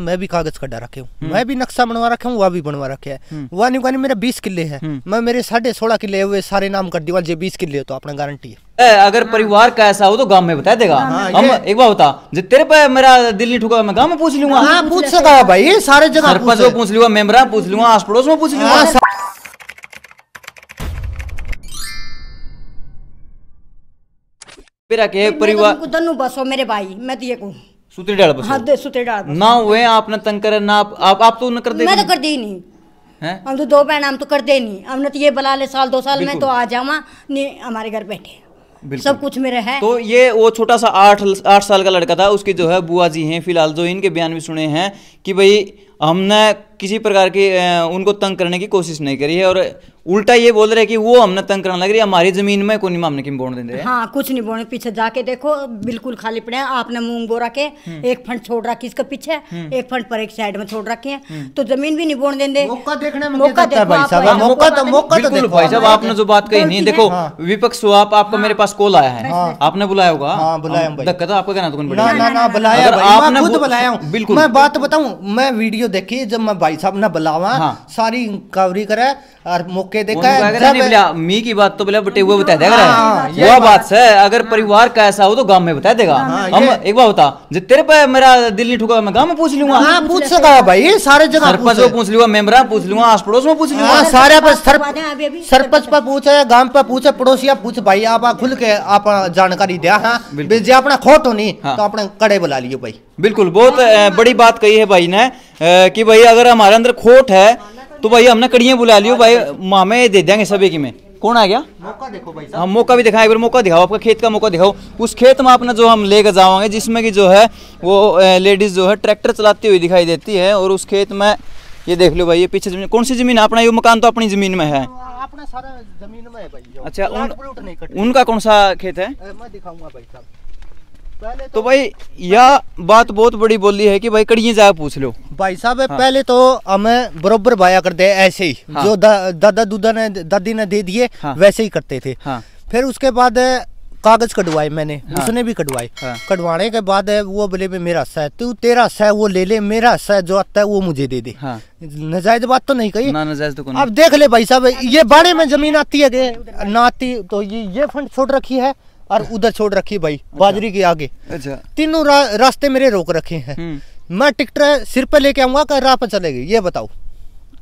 मैं भी कागज कटा रखे हूँ हम्म। मैं भी नक्शा बनवा रखे हूँ वह भी बनवा रखे है हम्म। वह नहीं कहानी मेरा बीस किले है हम्म। मैं मेरे साढ़े सोलह किले हुए सारे नाम कर दिवा जो बीस किले हो तो अपना गारंटी है अगर परिवार का ऐसा हो तो गांव में बता देगा हाँ, हम एक बार बता जब तेरे पे मेरा दिल नहीं ठुका मैं गांव में पूछ लूंगा हाँ, पूछ सका भाई सारे जगह सरपंच में पूछ लूंगा मेम्बरा पूछ लूंगा आस पड़ोस में पूछ लूंगा मेरा के तो परिवार दोनों बसो मेरे भाई मैं तो ये कहूँ सूत्री डाल बस हाँ दे सूत्री डाल ना वे आपने तंग करे ना आप आप, आप तो उन्हें कर दे मैं तो कर दे नहीं हम तो दो बहन हम तो कर दे नहीं हमने तो ये बला ले साल दो साल में तो आ जावा नहीं हमारे घर बैठे सब कुछ मेरे है तो ये वो छोटा सा आठ आठ साल का लड़का था उसकी जो है बुआ जी हैं फिलहाल जो इनके बयान भी सुने हैं कि भाई हमने किसी प्रकार की उनको तंग करने की कोशिश नहीं करी है और उल्टा ये बोल रहे कि वो हमने तंग करने लग रही है हमारी जमीन में कोई नहीं मामले की बोन दे रहे हाँ कुछ नहीं बोने पीछे जाके देखो बिल्कुल खाली पड़े हैं आपने मूंग बो रखे हम्म। एक फंड छोड़ रखी इसके पीछे हम्म। एक फंड पर एक साइड में छोड़ रखे हैं हम्म। तो जमीन भी नहीं बोन दे तो- तो आपने जो बात कही नहीं देखो हाँ। विपक्ष स्वाप आपको मेरे पास कॉल आया है हाँ। हाँ। आपने बुलाया होगा बुलाया आपका कहना तो बुलाया बिल्कुल मैं बात बताऊं मैं वीडियो देखी जब मैं भाई साहब ने बुलावा हाँ। सारी इंक्वायरी करे और मौके देखा मी की बात तो बोला बटे हुए बता देगा वह हाँ, हाँ, बात है अगर हाँ। परिवार का ऐसा हो तो गांव में बता देगा हम एक बार बता जब तेरे पे मेरा दिल नहीं ठुका मैं गांव में पूछ लूंगा पूछ सका भाई सारे जगह सरपंच को पूछ लूंगा मेम्बर पूछ लूंगा आस पड़ोस में पूछ लूंगा सारे सरपंच पर पूछे गांव पर पूछे पड़ोसिया पूछ भाई आप खुल के आप जानकारी दिया है अपना खोट होनी तो अपने कड़े बुला लियो भाई बिल्कुल बहुत बड़ी बात कही है भाई ने कि भाई अगर हमारे अंदर खोट है तो भाई हमने कड़ियाँ बुला लियो भाई हमें दे देंगे सभी की में कौन आ गया मौका देखो भाई हम हाँ, मौका भी दिखाएं एक बार मौका दिखाओ आपका खेत का मौका दिखाओ उस खेत में आपने जो हम लेकर जाओगे जिसमें कि जो है वो लेडीज़ जो है ट्रैक्टर चलाती हुई दिखाई देती है और उस खेत में ये देख लो भाई ये पीछे जमीन कौन सी जमीन है अपना ये मकान तो अपनी जमीन में है हाँ, अपना सारा जमीन में है भाई अच्छा उन, उनका कौन सा खेत है मैं दिखाऊंगा भाई साहब तो, तो भाई यह बात बहुत बड़ी बोली है कि भाई कड़िए जाए पूछ लो भाई साहब हाँ। पहले तो हमें बरोबर बाया करते हैं ऐसे ही हाँ। जो दादा दूदा ने दादी ने दे दिए हाँ। वैसे ही करते थे हाँ। फिर उसके बाद कागज कटवाए मैंने हाँ। उसने भी कटवाए हाँ। कटवाने के बाद वो बोले मेरा हिस्सा है तू तेरा हिस्सा है वो ले ले मेरा हिस्सा है जो आता है वो मुझे दे दे हाँ। नजायज बात तो नहीं कही ना नजायज तो अब देख ले भाई साहब ये बाड़े में जमीन आती है ना आती तो ये ये फंड छोड़ रखी है और उधर छोड़ रखी भाई अच्छा। बाजरी के आगे अच्छा तीनों रास्ते मेरे रोक रखे हैं हम्म। मैं टिकट सिर पर लेके आऊँगा कि राह पर चलेगी ये बताओ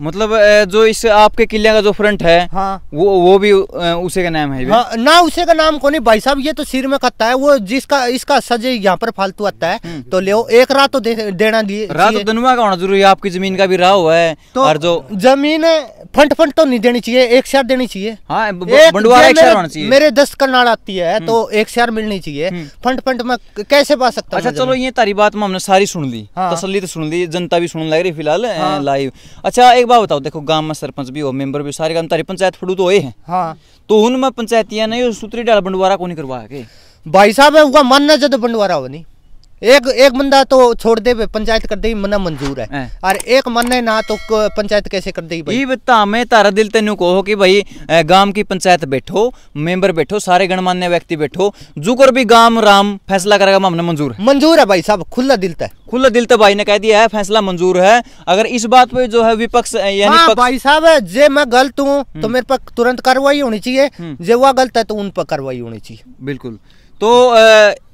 मतलब जो इस आपके किले का जो फ्रंट है हाँ वो वो भी उसे हाँ, का नाम है हाँ, ना उसे का नाम को नहीं भाई साहब ये तो सिर में कत्ता है वो जिसका इसका सजे यहाँ पर फालतू आता है हम्म। तो ले एक रात तो दे, देना दिए रात तो दनुआ का होना जरूरी है आपकी जमीन का भी राह हुआ है तो और जो जमीन फंट फंट तो नहीं देनी चाहिए एक शेयर देनी चाहिए हाँ एक मेरे दस कनाल आती है हम्म। तो एक शेयर मिलनी चाहिए हम्म। फंट फंट में कैसे पा सकता अच्छा चलो ये तारी बात में हमने सारी सुन ली हाँ। तसली तो सुन ली जनता भी सुन लग रही फिलहाल लाइव हाँ। अच्छा एक दबाव बताओ देखो गांव में सरपंच भी हो मेंबर भी हो सारे तारी पंचायत फड़ू तो है हाँ तो उनमें पंचायतियां नहीं सूत्री डाल बंडवारा को नहीं करवा के भाई साहब है मन न जो बंडवारा हो नहीं एक एक बंदा तो छोड़ दे पंचायत कर दे मना मंजूर है और एक मन है ना तो पंचायत कैसे कर दे तो तारा दिल तेन कहो कि भाई गांव की पंचायत बैठो मेंबर बैठो सारे गणमान्य व्यक्ति बैठो जुकर भी गांव राम फैसला करेगा हमने मंजूर मंजूर है भाई साहब खुला दिल तय तो खुला दिल तो भाई ने कह दिया है फैसला मंजूर है अगर इस बात पे जो है विपक्ष यानी हाँ, भाई साहब जे मैं गलत हूँ तो हम्म। मेरे पर तुरंत कार्रवाई होनी चाहिए हम्म। जे वह गलत है तो उन पर कार्रवाई होनी चाहिए बिल्कुल तो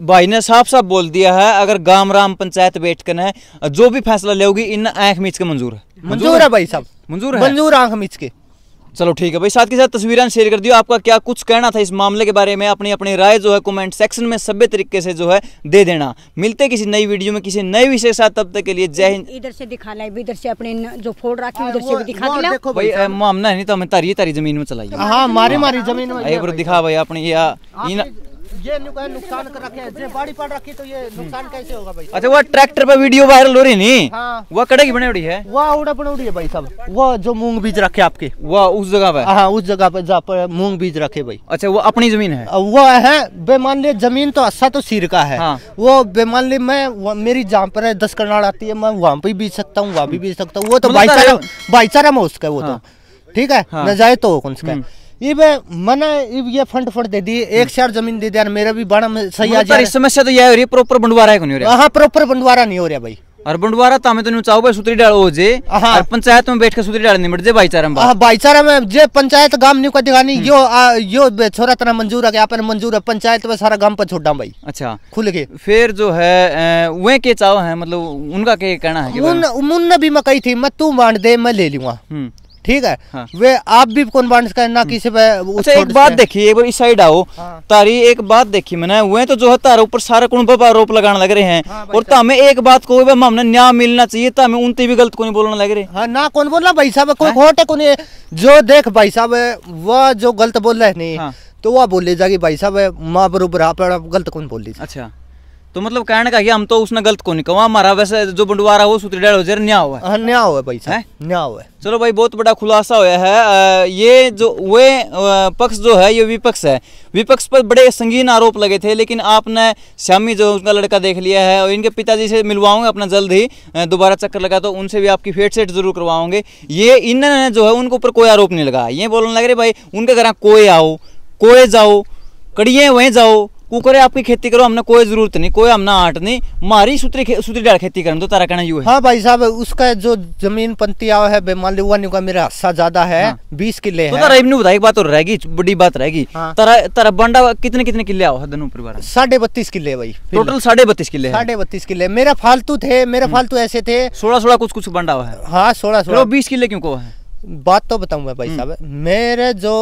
भाई ने साफ साफ बोल दिया है अगर गांव राम पंचायत बैठ कर जो भी फैसला लेगी इन आंख मीच के मंजूर है मंजूर है भाई साहब मंजूर है मंजूर आंख मीच के चलो ठीक है भाई साथ के साथ तस्वीरें शेयर कर दियो आपका क्या कुछ कहना था इस मामले के बारे में अपनी अपनी राय जो है कमेंट सेक्शन में सभ्य तरीके से जो है दे देना मिलते किसी नई वीडियो में किसी नए विषय के साथ तब तक के लिए जय हिंद इधर से दिखा ला इधर से अपने जो फोड़ रखी उधर से भी दिखा देना भाई मामला है नहीं तो हमें तारी तारी जमीन में चलाइए हां मारी मारी जमीन में हाँ, एक बार दिखा भाई अपनी या ये नुकसान कर रखे जो बाड़ी पड़ रखी तो ये नुकसान कैसे होगा भाई अच्छा वो ट्रैक्टर पे वीडियो वायरल हो रही नहीं हाँ। वो कड़े की बने उड़ी है वो उड़ा बने उड़ी है भाई साहब वो जो मूंग बीज रखे आपके वो उस जगह पे हाँ उस जगह पे जहाँ पर मूंग बीज रखे भाई अच्छा वो अपनी जमीन है वो है बेमान ले जमीन तो अच्छा तो सिर का है हाँ। वो बेमान ले मैं मेरी जहाँ पर दस करनाड़ आती है मैं वहाँ पे बीज सकता हूँ वहाँ भी बीज सकता हूँ वो तो मतलब भाईचारा भाईचारा में उसका वो तो हाँ। ठीक है न जाए तो कौन सा इबे मने इब ये फंड फंड दे दिए एक शेयर जमीन दे दिया मेरा भी बड़ा सही आ जाए समस्या तो यह हो रही है प्रॉपर बंडवारा है नहीं हो रहा हां प्रॉपर बंडवारा नहीं हो रहा भाई और बंडवारा तो हमें तो नहीं चाहो भाई सूत्री डालो हो जे हाँ। और पंचायत में बैठ के सूत्री डाल निमट जे भाईचारा में हाँ, भाईचारा में जे पंचायत गांव नहीं का दिखानी हम्म। यो आ, यो छोरा तरह मंजूर है आपने मंजूर है पंचायत में सारा गांव पर छोड़ भाई अच्छा खुल के फिर जो है वे के चाव है मतलब उनका के कहना है उन भी मैं कही थी मैं तू बांट दे मैं ले लूंगा हम्म। ठीक है हाँ। वे आप भी कौन बांट ना हम्म। किसी पे अच्छा एक बात देखिए एक बार इस साइड आओ हाँ। तारी एक बात देखी मैंने हुए तो जो है तारे ऊपर सारे कुण पर आरोप लगाने लग रहे हैं हाँ और हमें एक बात को हमने न्याय मिलना चाहिए तो हमें उनती भी गलत को नहीं बोलने लग रहे हाँ ना कौन बोलना भाई साहब कोई हाँ। खोट है कौन जो देख भाई साहब वह जो गलत बोल रहे नहीं हाँ। तो वह बोल लीजिएगी भाई साहब माँ बरूबर आप गलत कौन बोल दीजिए अच्छा तो मतलब कहने का हम तो उसने गलत को नहीं कहा हमारा वैसे जो बंटवारा हो सूत्रीडार हो जर न्या हुआ है हाँ, न्या हुआ भाई है न्या हुआ है चलो भाई बहुत बड़ा खुलासा हुआ है ये जो वे पक्ष जो है ये विपक्ष है विपक्ष पर बड़े संगीन आरोप लगे थे लेकिन आपने श्यामी जो उनका लड़का देख लिया है और इनके पिताजी से मिलवाऊंगे अपना जल्द ही दोबारा चक्कर लगा तो उनसे भी आपकी फेट सेट जरूर करवाओगे ये इन्होंने जो है उनके ऊपर कोई आरोप नहीं लगा ये बोलने लग रहे भाई उनके घर कोई आओ कोई जाओ कड़िए वहीं जाओ कुकरे आपकी खेती करो हमने कोई जरूरत नहीं कोई हमने आट नहीं मारी सूत्री सूत्री डाल खेती करने तो तारा कहना यू है हाँ भाई साहब उसका जो जमीन पंती आओ है बेमाली हुआ का मेरा हिस्सा ज्यादा है हाँ। बीस किले तो तारा रेवन्यू बताई बात और रहेगी बड़ी बात रहेगी हाँ। तारा तारा बंडा कितने कितने किले आओ है दोनों परिवार साढ़े बत्तीस किले भाई टोटल साढ़े बत्तीस किले साढ़े बत्तीस किले मेरा फालतू थे मेरा हम्म। फालतू ऐसे थे सोलह सोलह कुछ कुछ बंडा हुआ है हाँ सोलह सोलह बीस किले क्यों को है बात तो बताऊंगा भाई हम्म। साहब मेरे जो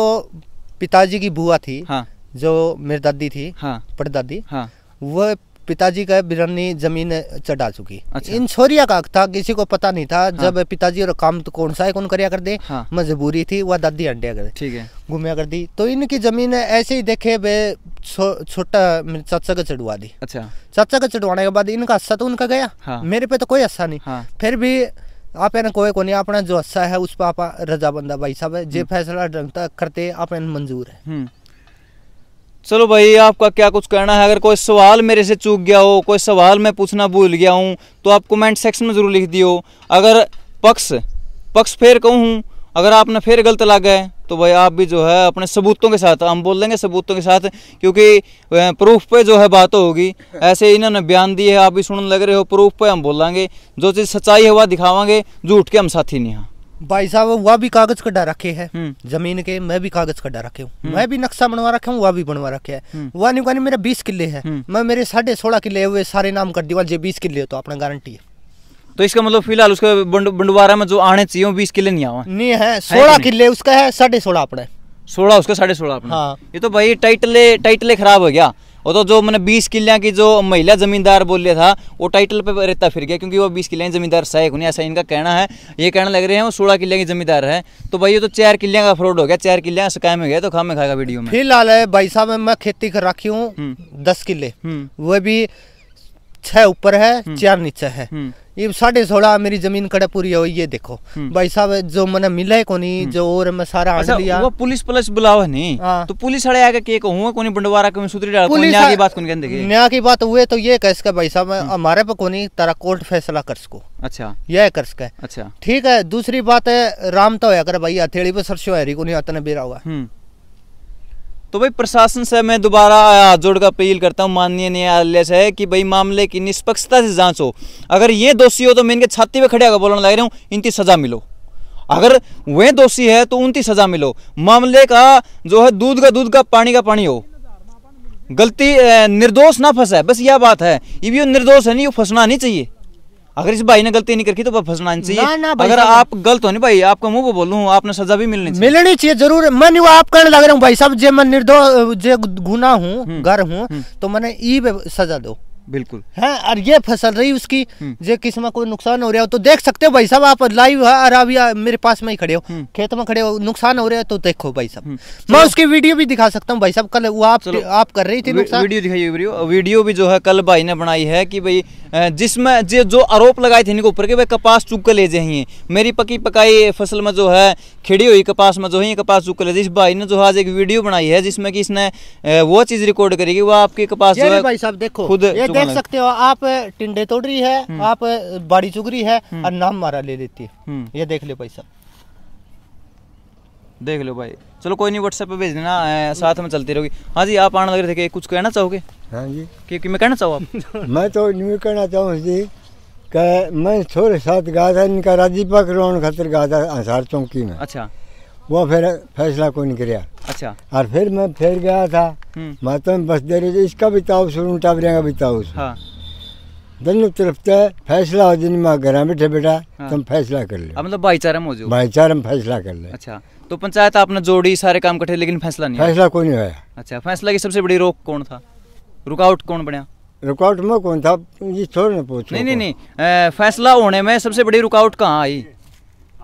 पिताजी की बुआ थी हाँ जो मेरी दादी थी हाँ दादी हाँ वो पिताजी का बिरनी जमीन चढ़ा चुकी अच्छा। इन छोरिया का था किसी को पता नहीं था हाँ। जब पिताजी और काम तो कौन सा है कौन करिया कर दे हाँ। मजबूरी थी वह दादी अंडिया कर ठीक है घूमिया कर दी तो इनकी जमीन ऐसे ही देखे वे छोटा छो, चाचा का चढ़वा दी अच्छा चाचा का चढ़वाने के बाद इनका हस्सा तो उनका गया हाँ। मेरे पे तो कोई हस्सा नहीं हाँ। फिर भी आप ना कोई को नहीं अपना जो हस्सा है उस पर आप रजा बंदा भाई साहब जो हम्म। फैसला करते आप मंजूर है हम्म। चलो भाई आपका क्या कुछ कहना है अगर कोई सवाल मेरे से चूक गया हो कोई सवाल मैं पूछना भूल गया हूँ तो आप कमेंट सेक्शन में ज़रूर लिख दियो अगर पक्ष पक्ष फिर कहूँ अगर आपने फिर गलत लग गए तो भाई आप भी जो है अपने सबूतों के साथ हम बोल देंगे सबूतों के साथ क्योंकि प्रूफ पे जो है बात होगी ऐसे इन्होंने बयान दिए है आप भी सुनने लग रहे हो प्रूफ पे हम बोलेंगे जो चीज़ सच्चाई है वह दिखावांगे झूठ के हम साथी नहीं हैं भाई साहब वह भी कागज कड्डा रखे है हम्म। जमीन के मैं भी कागज कड्डा रखे हूँ हम्म। मैं भी नक्शा बनवा रखे हूँ वह भी बनवा रखे है हम्म। वह नहीं कहानी मेरे बीस किले है मैं मेरे साढ़े सोलह किले हुए सारे नाम कर दी जो बीस किले तो अपना गारंटी है तो इसका मतलब फिलहाल उसका बंडवारा में जो आने चाहिए बीस किले नहीं आवा नहीं है सोलह किले उसका है साढ़े सोलह अपने सोलह उसका साढ़े सोलह अपना हाँ। ये तो भाई टाइटले टाइटले खराब हो गया और तो जो मैंने बीस किलियाँ की जो महिला जमींदार बोल रहा था वो टाइटल पर रेता फिर गया क्योंकि वो बीस किलियाँ जमींदार सहायक होने ऐसा इनका कहना है ये कहना लग रहे हैं वो सोलह किलियाँ की जमींदार है तो भाई ये तो चार किलियाँ का फ्रॉड हो गया चार किलियाँ सकाय में गया तो खा में खाएगा वीडियो में फिलहाल है भाई साहब मैं खेती कर रखी हूँ हम्म। दस किले हम्म। वह भी छः ऊपर है हम्म। चार नीचे है ये साढ़े सोलह मेरी जमीन कड़े पूरी हो ये देखो हम्म। भाई साहब जो मैंने मिला है कोनी हम्म। जो और मैं सारा अच्छा, लिया वो पुलिस प्लस है नहीं आ, हाँ। तो पुलिस अड़े आके के को हुआ कोनी बंडवारा को सूत्री डाल कोनी न्याय की बात कोनी कहने के न्याय की बात हुए तो ये कह सके भाई साहब हम्म। हमारे पे कोनी तारा कोर्ट फैसला कर सको अच्छा यह कर सके अच्छा ठीक है दूसरी बात है राम तो है अगर भाई हथेली पे सरसों हरी को नहीं अतने बेरा हुआ तो भाई प्रशासन से मैं दोबारा हाथ जोड़कर अपील करता हूँ माननीय न्यायालय से कि भाई मामले की निष्पक्षता से जांच हो अगर ये दोषी हो तो मैं इनके छाती पे खड़े होकर बोलने लग रहा हूँ इनकी सज़ा मिलो अगर वे दोषी है तो उनकी सज़ा मिलो मामले का जो है दूध का दूध का पानी का पानी हो गलती निर्दोष ना फंसा बस यह बात है ये भी निर्दोष है नहीं वो फंसना नहीं चाहिए अगर इस भाई ने गलती नहीं करी तो फंसना चाहिए ना, ना अगर आप गलत हो नहीं भाई आपको मुंह बोलू आपने सजा भी मिलनी चाहिए मिलनी चाहिए जरूर मैं वो आप कहने लग रहा हूँ भाई साहब जो मैं निर्दोष जो गुना हूँ हम्म। घर हूँ हम्म। तो मैंने ई सजा दो बिल्कुल है और ये फसल रही उसकी हम्म। जो किस्म कोई नुकसान हो रहा हो तो देख सकते हो भाई साहब आप लाइव है अभी मेरे पास में ही खड़े हो हम्म। खेत में खड़े हो नुकसान हो रहा है तो देखो भाई साहब हम्म। मैं उसकी वीडियो भी दिखा सकता हूँ भाई साहब कल वो आप आप कर रही थी वीडियो दिखाई वीडियो वीडियो भी जो है कल भाई ने बनाई है कि भाई जिसमें जो आरोप लगाए थे इनके ऊपर कि भाई कपास कर ले जाइए मेरी पकी पकाई फसल में जो है खिड़ी हुई कपास में जो है कपास कर ले जाए भाई ने जो आज एक वीडियो बनाई है जिसमें कि इसने वो चीज़ रिकॉर्ड करेगी वो आपके कपास जो है भाई साहब देखो खुद देख सकते हो आप टिंडे तोड़ रही है हम्म। आप बाड़ी चुग रही है हम्म। और नाम मारा ले लेती है हम्म। ये देख लो पैसा देख लो भाई चलो कोई नहीं व्हाट्सएप पे भेज देना साथ में चलती रहोगी हाँ जी आप आना लग रहे थे कुछ कहना चाहोगे हाँ जी क्योंकि मैं कहना चाहूँ आप मैं तो न्यू कहना चाहूँ जी कि मैं थोड़े साथ गया था इनका राजीपा करवाने खातर गया था अंसार चौकी में अच्छा वो फिर फैसला कोई नहीं कराया अच्छा और फिर मैं फिर गया था हम्म। मातम बस दे रही थी इसका भी ताउस और टावरिया का भी ताउस हाँ। दोनों तरफ से फैसला हो जिन माँ घर बैठे बेटा हाँ। तुम फैसला कर ले मतलब भाईचारा में हो भाईचारा में फैसला कर ले अच्छा तो पंचायत आपने जोड़ी सारे काम कटे लेकिन फैसला नहीं फैसला कोई नहीं आया अच्छा फैसला की सबसे बड़ी रोक कौन था रुकावट कौन बनया रुकावट में कौन था ये छोड़ ना पूछ नहीं नहीं नहीं फैसला होने में सबसे बड़ी रुकावट कहाँ आई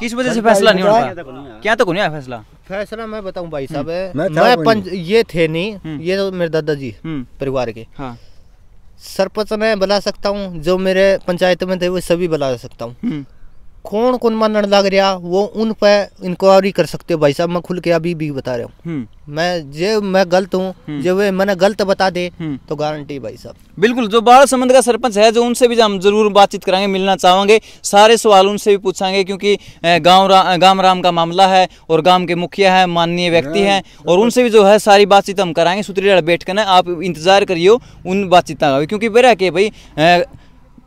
किस वजह से फैसला नहीं होता क्या तो नहीं फैसला फैसला मैं बताऊं भाई हम्म। साहब मैं पंच ये थे नहीं हम्म। ये तो मेरे दादाजी हम्म। परिवार के हाँ। सरपंच मैं बुला सकता हूँ जो मेरे पंचायत में थे वो सभी बुला सकता हूँ कौन कौन मानने लग रहा वो उन पर इंक्वायरी कर सकते हो भाई साहब मैं खुल के अभी भी बता रहा हूँ हम्म। मैं जो मैं गलत हूँ हम्म। जो वे मैंने गलत बता दे हम्म। तो गारंटी भाई साहब बिल्कुल जो बाल संबंध का सरपंच है जो उनसे भी हम जरूर बातचीत करेंगे मिलना चाहेंगे सारे सवाल उनसे भी पूछेंगे क्योंकि गांव रा, गांव राम का मामला है और गांव के मुखिया है माननीय व्यक्ति हैं और उनसे भी जो है सारी बातचीत हम कराएंगे सुतरी बैठ कर ना आप इंतजार करियो उन बातचीत का क्योंकि बेरा के भाई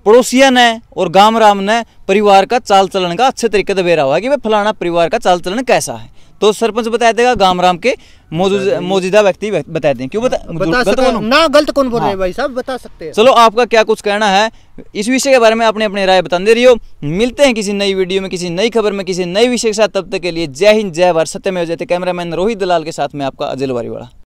पड़ोसिया ने और गाम राम ने परिवार का चाल चलन का अच्छे तरीके से बेरा हुआ है कि भाई फलाना परिवार का चाल चलन कैसा है तो सरपंच बता देगा गाम राम के मौजूदा व्यक्ति बता दें क्यों बता, ना गलत कौन बोल रहे हैं हाँ। भाई साहब बता सकते हैं चलो आपका क्या कुछ कहना है इस विषय के बारे में अपने अपने राय बता दे रही हो मिलते हैं किसी नई वीडियो में किसी नई खबर में किसी नई विषय के साथ तब तक के लिए जय हिंद जय भारत सत्यमेव जयते कैमरामैन रोहित दलाल के साथ में आपका अजय वारीवाड़ा